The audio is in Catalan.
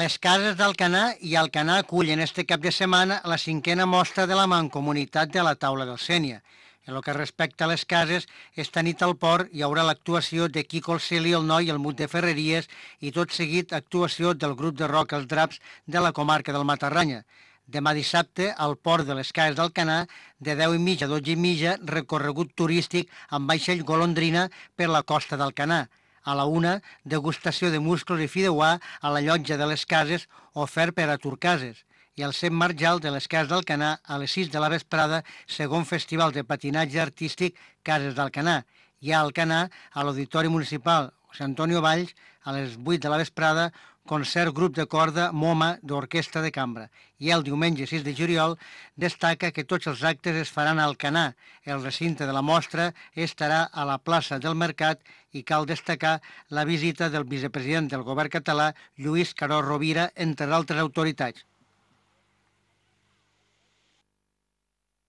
Les cases d'Alcanà i Alcanà acullen este cap de setmana la cinquena mostra de la mancomunitat de la taula del Sènia. En el que respecta a les cases, esta nit al port hi haurà l'actuació de Quico el Celi, el Noi, el Mut de Ferreries i tot seguit actuació del grup de rock Els Draps de la comarca del Matarranya. Demà dissabte, al port de les Cases d'Alcanà, de 10 i mitja a 12 i mitja, recorregut turístic amb vaixell golondrina per la costa d'Alcanar. A la una, degustació de musclos i fideuà a la llotja de les cases ofert per a turcases i al Cent Marjal de les Cases d'Alcanà a les 6 de la vesprada, segon festival de patinatge artístic Cases d'Alcanà, I a Alcanà, a l'Auditori Municipal José Antonio Valls, a les 8 de la vesprada, concert grup de corda MoMA d'orquestra de cambra. I el diumenge 6 de juliol destaca que tots els actes es faran al Canà. El recinte de la mostra estarà a la plaça del Mercat i cal destacar la visita del vicepresident del govern català, Lluís Caró Rovira, entre altres autoritats.